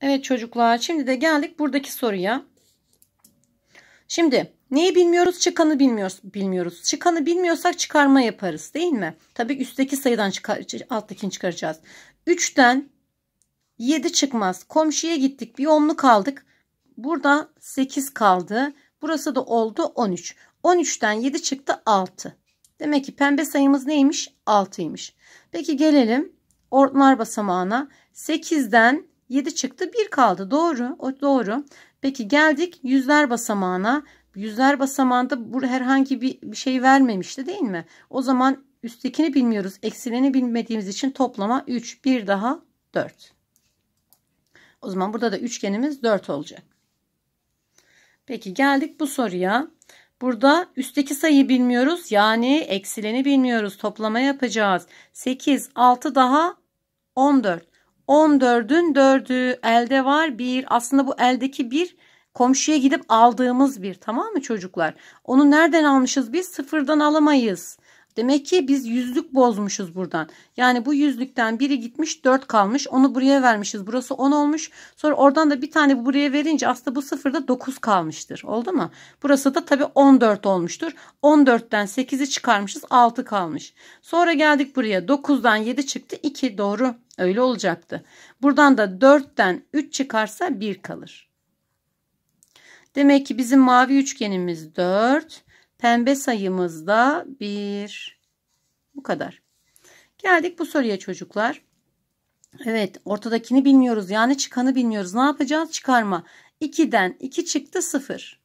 Evet çocuklar şimdi de geldik buradaki soruya. Şimdi neyi bilmiyoruz? Çıkanı bilmiyoruz. bilmiyoruz. Çıkanı bilmiyorsak çıkarma yaparız değil mi? Tabii üstteki sayıdan çıkar, alttakini çıkaracağız. 3'ten 7 çıkmaz. Komşuya gittik bir onluk aldık. Burada 8 kaldı. Burası da oldu 13. 13'ten 7 çıktı 6. Demek ki pembe sayımız neymiş? 6'ymış. Peki gelelim ortalar basamağına. 8'den 7 çıktı 1 kaldı doğru o doğru peki geldik yüzler basamağına yüzler basamağında bu herhangi bir şey vermemişti değil mi o zaman üsttekini bilmiyoruz eksileni bilmediğimiz için toplama 3 bir daha 4 o zaman burada da üçgenimiz 4 olacak peki geldik bu soruya Burada üstteki sayıyı bilmiyoruz. Yani eksileni bilmiyoruz. Toplama yapacağız. 8, 6 daha 14. 14'ün 4'ü elde var bir. Aslında bu eldeki bir komşuya gidip aldığımız bir tamam mı çocuklar? Onu nereden almışız biz? Sıfırdan alamayız. Demek ki biz yüzlük bozmuşuz buradan. Yani bu yüzlükten biri gitmiş 4 kalmış. Onu buraya vermişiz. Burası 10 olmuş. Sonra oradan da bir tane buraya verince aslında bu sıfırda 9 kalmıştır. Oldu mu? Burası da tabii 14 olmuştur. 14'ten 8'i çıkarmışız. 6 kalmış. Sonra geldik buraya. 9'dan 7 çıktı. 2 doğru. Öyle olacaktı. Buradan da 4'ten 3 çıkarsa 1 kalır. Demek ki bizim mavi üçgenimiz 4. Pembe sayımız da 1. Bu kadar. Geldik bu soruya çocuklar. Evet ortadakini bilmiyoruz. Yani çıkanı bilmiyoruz. Ne yapacağız? Çıkarma. 2'den 2 çıktı 0.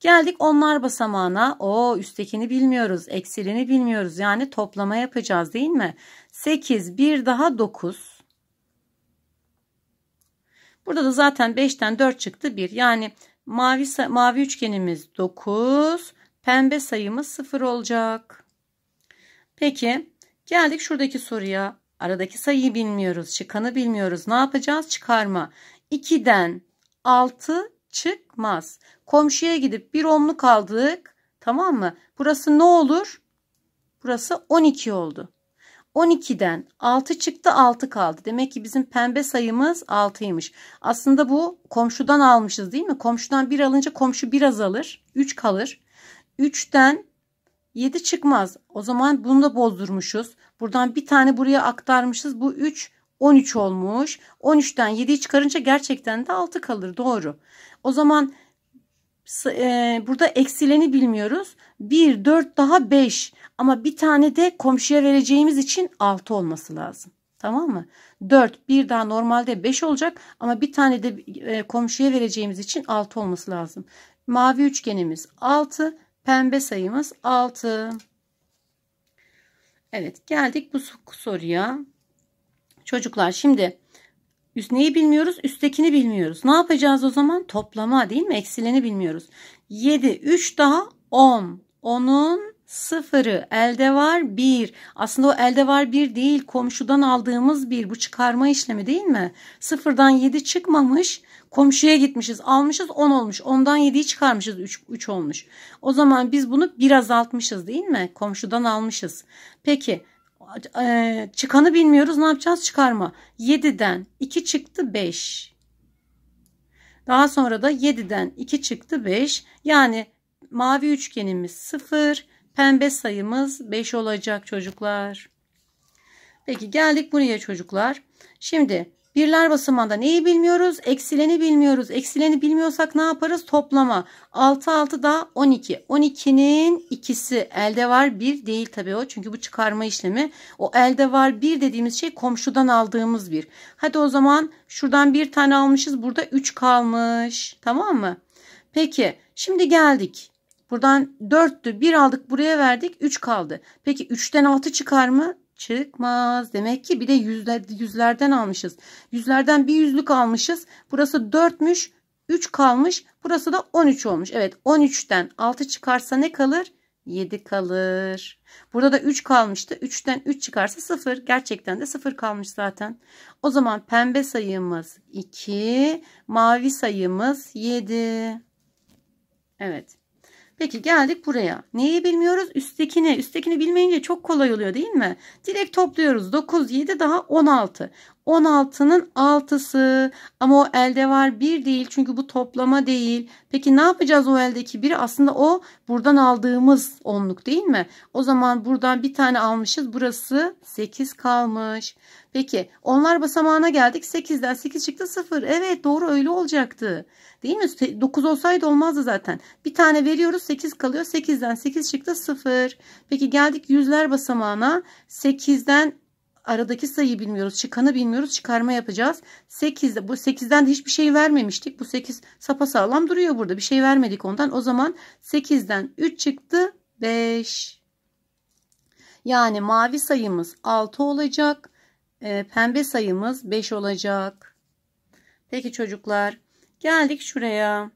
Geldik onlar basamağına. O üsttekini bilmiyoruz. Eksilini bilmiyoruz. Yani toplama yapacağız değil mi? 8 bir daha 9. Burada da zaten 5'ten 4 çıktı 1. Yani Mavi, mavi üçgenimiz 9. Pembe sayımız 0 olacak. Peki geldik şuradaki soruya. Aradaki sayıyı bilmiyoruz. Çıkanı bilmiyoruz. Ne yapacağız? Çıkarma. 2'den 6 çıkmaz. Komşuya gidip bir onluk aldık. Tamam mı? Burası ne olur? Burası 12 oldu. 12'den 6 çıktı 6 kaldı. Demek ki bizim pembe sayımız 6'ymış. Aslında bu komşudan almışız değil mi? Komşudan 1 alınca komşu 1 azalır. 3 kalır. 3'ten 7 çıkmaz. O zaman bunu da bozdurmuşuz. Buradan bir tane buraya aktarmışız. Bu 3 13 olmuş. 13'ten 7'yi çıkarınca gerçekten de 6 kalır. Doğru. O zaman e, burada eksileni bilmiyoruz. 1, 4 daha 5 ama bir tane de komşuya vereceğimiz için 6 olması lazım. Tamam mı? 4, bir daha normalde 5 olacak ama bir tane de e, komşuya vereceğimiz için 6 olması lazım. Mavi üçgenimiz 6, pembe sayımız 6. Evet geldik bu soruya. Çocuklar şimdi Üst neyi bilmiyoruz? Üsttekini bilmiyoruz. Ne yapacağız o zaman? Toplama değil mi? Eksileni bilmiyoruz. 7, 3 daha 10. 10'un sıfırı elde var 1. Aslında o elde var 1 değil komşudan aldığımız 1 bu çıkarma işlemi değil mi? Sıfırdan 7 çıkmamış komşuya gitmişiz almışız 10 olmuş ondan 7'yi çıkarmışız 3, 3 olmuş. O zaman biz bunu 1 azaltmışız değil mi? Komşudan almışız. Peki e, çıkanı bilmiyoruz. Ne yapacağız? Çıkarma. 7'den 2 çıktı 5. Daha sonra da 7'den 2 çıktı 5. Yani mavi üçgenimiz 0. Pembe sayımız 5 olacak çocuklar. Peki geldik buraya çocuklar. Şimdi Birler basamağında neyi bilmiyoruz? Eksileni bilmiyoruz. Eksileni bilmiyorsak ne yaparız? Toplama. 6 6 daha 12. 12'nin ikisi elde var. 1 değil tabii o. Çünkü bu çıkarma işlemi. O elde var 1 dediğimiz şey komşudan aldığımız bir. Hadi o zaman şuradan bir tane almışız. Burada 3 kalmış. Tamam mı? Peki şimdi geldik. Buradan 4'tü 1 aldık buraya verdik 3 kaldı. Peki 3'ten 6 çıkar mı? çıkmaz. Demek ki bir de yüzler, yüzlerden almışız. Yüzlerden bir yüzlük almışız. Burası dörtmüş, üç kalmış. Burası da on üç olmuş. Evet on üçten altı çıkarsa ne kalır? 7 kalır. Burada da 3 kalmıştı. 3'ten 3 çıkarsa 0. Gerçekten de 0 kalmış zaten. O zaman pembe sayımız 2. Mavi sayımız 7. Evet. Peki geldik buraya. Neyi bilmiyoruz? Üsttekini. Üsttekini bilmeyince çok kolay oluyor değil mi? Direkt topluyoruz. 9, 7 daha 16. 16'nın 6'sı ama o elde var 1 değil çünkü bu toplama değil. Peki ne yapacağız o eldeki 1'i? Aslında o buradan aldığımız onluk değil mi? O zaman buradan bir tane almışız. Burası 8 kalmış. Peki onlar basamağına geldik. 8'den 8 çıktı 0. Evet doğru öyle olacaktı. Değil mi? 9 olsaydı olmazdı zaten. Bir tane veriyoruz 8 kalıyor. 8'den 8 çıktı 0. Peki geldik yüzler basamağına. 8'den Aradaki sayıyı bilmiyoruz. Çıkanı bilmiyoruz. Çıkarma yapacağız. 8 bu 8'den de hiçbir şey vermemiştik. Bu 8 sağlam duruyor burada. Bir şey vermedik ondan. O zaman 8'den 3 çıktı. 5. Yani mavi sayımız 6 olacak. E, pembe sayımız 5 olacak. Peki çocuklar geldik şuraya.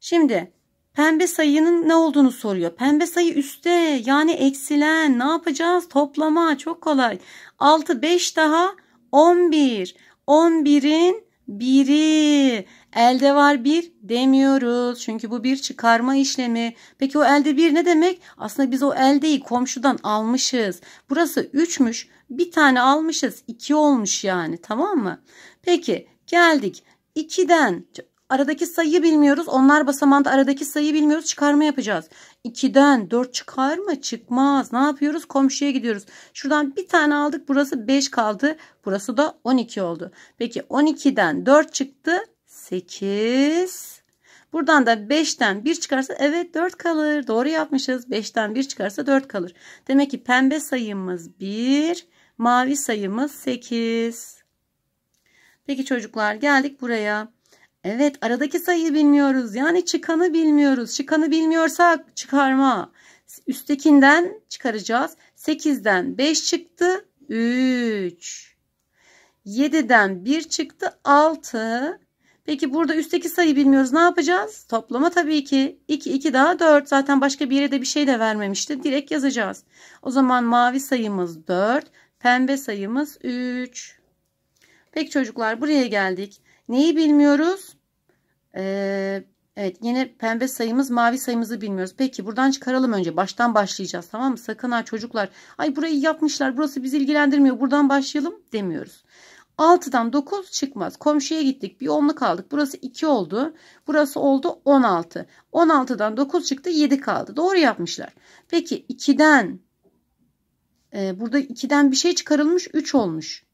Şimdi pembe sayının ne olduğunu soruyor. Pembe sayı üstte yani eksilen ne yapacağız? Toplama çok kolay. 6 5 daha 11. 11'in biri. Elde var bir demiyoruz. Çünkü bu bir çıkarma işlemi. Peki o elde bir ne demek? Aslında biz o eldeyi komşudan almışız. Burası 3'müş. Bir tane almışız. 2 olmuş yani tamam mı? Peki geldik. 2'den Aradaki sayıyı bilmiyoruz. Onlar basamanda aradaki sayıyı bilmiyoruz. Çıkarma yapacağız. 2'den 4 çıkar mı? Çıkmaz. Ne yapıyoruz? Komşuya gidiyoruz. Şuradan bir tane aldık. Burası 5 kaldı. Burası da 12 oldu. Peki 12'den 4 çıktı. 8. Buradan da 5'ten 1 çıkarsa evet 4 kalır. Doğru yapmışız. 5'ten 1 çıkarsa 4 kalır. Demek ki pembe sayımız 1. Mavi sayımız 8. Peki çocuklar geldik buraya. Evet aradaki sayıyı bilmiyoruz. Yani çıkanı bilmiyoruz. Çıkanı bilmiyorsak çıkarma. Üsttekinden çıkaracağız. 8'den 5 çıktı. 3. 7'den 1 çıktı. 6. Peki burada üstteki sayı bilmiyoruz. Ne yapacağız? Toplama tabii ki. 2, 2 daha 4. Zaten başka bir yere de bir şey de vermemişti. Direkt yazacağız. O zaman mavi sayımız 4. Pembe sayımız 3. Peki çocuklar buraya geldik. Neyi bilmiyoruz? Ee, evet yine pembe sayımız mavi sayımızı bilmiyoruz. Peki buradan çıkaralım önce. Baştan başlayacağız tamam mı? Sakın ha çocuklar. Ay burayı yapmışlar burası bizi ilgilendirmiyor. Buradan başlayalım demiyoruz. 6'dan 9 çıkmaz. Komşuya gittik. Bir 10'lu kaldık. Burası 2 oldu. Burası oldu 16. 16'dan 9 çıktı 7 kaldı. Doğru yapmışlar. Peki 2'den e, burada 2'den bir şey çıkarılmış 3 olmuş.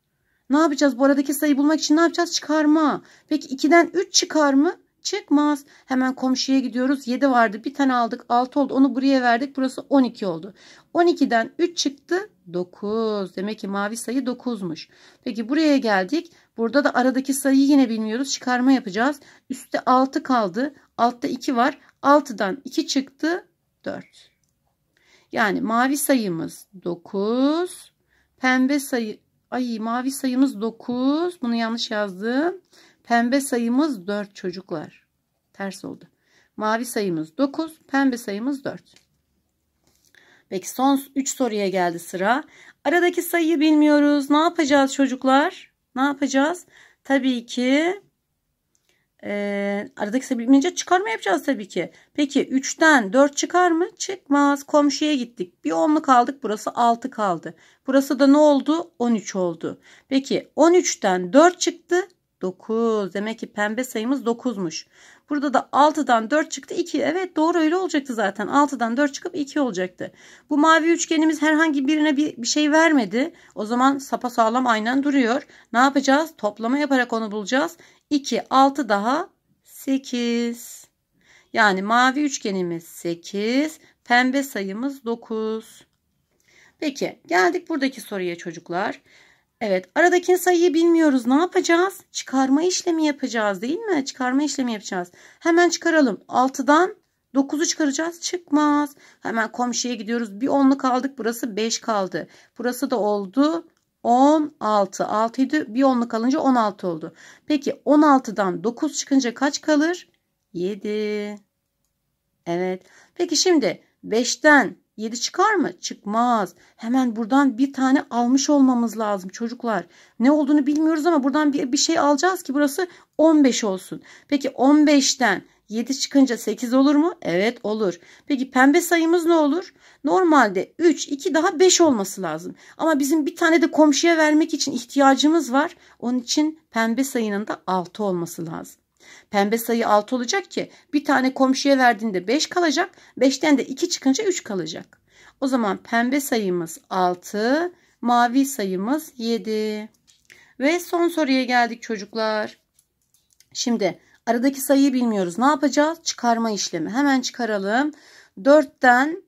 Ne yapacağız? Bu aradaki sayı bulmak için ne yapacağız? Çıkarma. Peki 2'den 3 çıkar mı? Çıkmaz. Hemen komşuya gidiyoruz. 7 vardı. Bir tane aldık. 6 oldu. Onu buraya verdik. Burası 12 oldu. 12'den 3 çıktı. 9. Demek ki mavi sayı 9'muş. Peki buraya geldik. Burada da aradaki sayıyı yine bilmiyoruz. Çıkarma yapacağız. Üste 6 kaldı. Altta 2 var. 6'dan 2 çıktı. 4. Yani mavi sayımız 9. Pembe sayı Ay mavi sayımız 9. Bunu yanlış yazdım. Pembe sayımız 4 çocuklar. Ters oldu. Mavi sayımız 9. Pembe sayımız 4. Peki son 3 soruya geldi sıra. Aradaki sayıyı bilmiyoruz. Ne yapacağız çocuklar? Ne yapacağız? Tabii ki e, aradaki sebebi çıkarma yapacağız tabii ki. Peki 3'ten 4 çıkar mı? Çıkmaz. Komşuya gittik. Bir 10'lu kaldık. Burası 6 kaldı. Burası da ne oldu? 13 oldu. Peki 13'ten 4 çıktı. 9. Demek ki pembe sayımız 9'muş. Burada da 6'dan 4 çıktı 2. Evet doğru öyle olacaktı zaten. 6'dan 4 çıkıp 2 olacaktı. Bu mavi üçgenimiz herhangi birine bir, bir şey vermedi. O zaman sapa sağlam aynen duruyor. Ne yapacağız? Toplama yaparak onu bulacağız. 2, 6 daha 8. Yani mavi üçgenimiz 8. Pembe sayımız 9. Peki geldik buradaki soruya çocuklar. Evet aradaki sayıyı bilmiyoruz. Ne yapacağız? Çıkarma işlemi yapacağız değil mi? Çıkarma işlemi yapacağız. Hemen çıkaralım. 6'dan 9'u çıkaracağız. Çıkmaz. Hemen komşuya gidiyoruz. Bir 10'luk aldık. Burası 5 kaldı. Burası da oldu. 16. 6 idi. Bir 10'luk alınca 16 oldu. Peki 16'dan 9 çıkınca kaç kalır? 7. Evet. Peki şimdi 5'ten Yedi çıkar mı? Çıkmaz. Hemen buradan bir tane almış olmamız lazım çocuklar. Ne olduğunu bilmiyoruz ama buradan bir, bir şey alacağız ki burası 15 olsun. Peki 15'ten 7 çıkınca 8 olur mu? Evet olur. Peki pembe sayımız ne olur? Normalde 3, 2 daha 5 olması lazım. Ama bizim bir tane de komşuya vermek için ihtiyacımız var. Onun için pembe sayının da 6 olması lazım. Pembe sayı 6 olacak ki bir tane komşuya verdiğinde 5 kalacak. 5'ten de 2 çıkınca 3 kalacak. O zaman pembe sayımız 6, mavi sayımız 7. Ve son soruya geldik çocuklar. Şimdi aradaki sayıyı bilmiyoruz. Ne yapacağız? Çıkarma işlemi. Hemen çıkaralım. 4'ten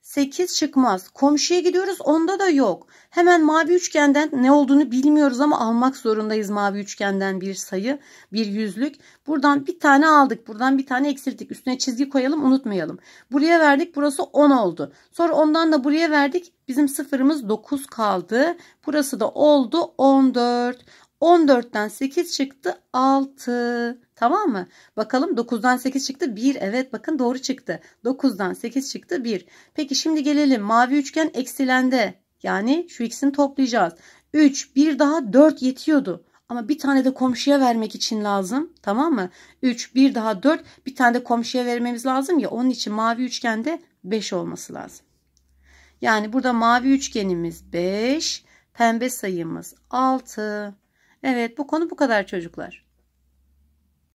8 çıkmaz. Komşuya gidiyoruz onda da yok. Hemen mavi üçgenden ne olduğunu bilmiyoruz ama almak zorundayız mavi üçgenden bir sayı, bir yüzlük. Buradan bir tane aldık, buradan bir tane eksilttik. Üstüne çizgi koyalım, unutmayalım. Buraya verdik, burası 10 oldu. Sonra ondan da buraya verdik. Bizim sıfırımız 9 kaldı. Burası da oldu 14. 14'ten 8 çıktı 6. Tamam mı? Bakalım 9'dan 8 çıktı 1. Evet bakın doğru çıktı. 9'dan 8 çıktı 1. Peki şimdi gelelim mavi üçgen eksilende yani şu ikisini toplayacağız. 3 bir daha 4 yetiyordu. Ama bir tane de komşuya vermek için lazım. Tamam mı? 3 bir daha 4 bir tane de komşuya vermemiz lazım ya. Onun için mavi üçgende 5 olması lazım. Yani burada mavi üçgenimiz 5, pembe sayımız 6. Evet bu konu bu kadar çocuklar.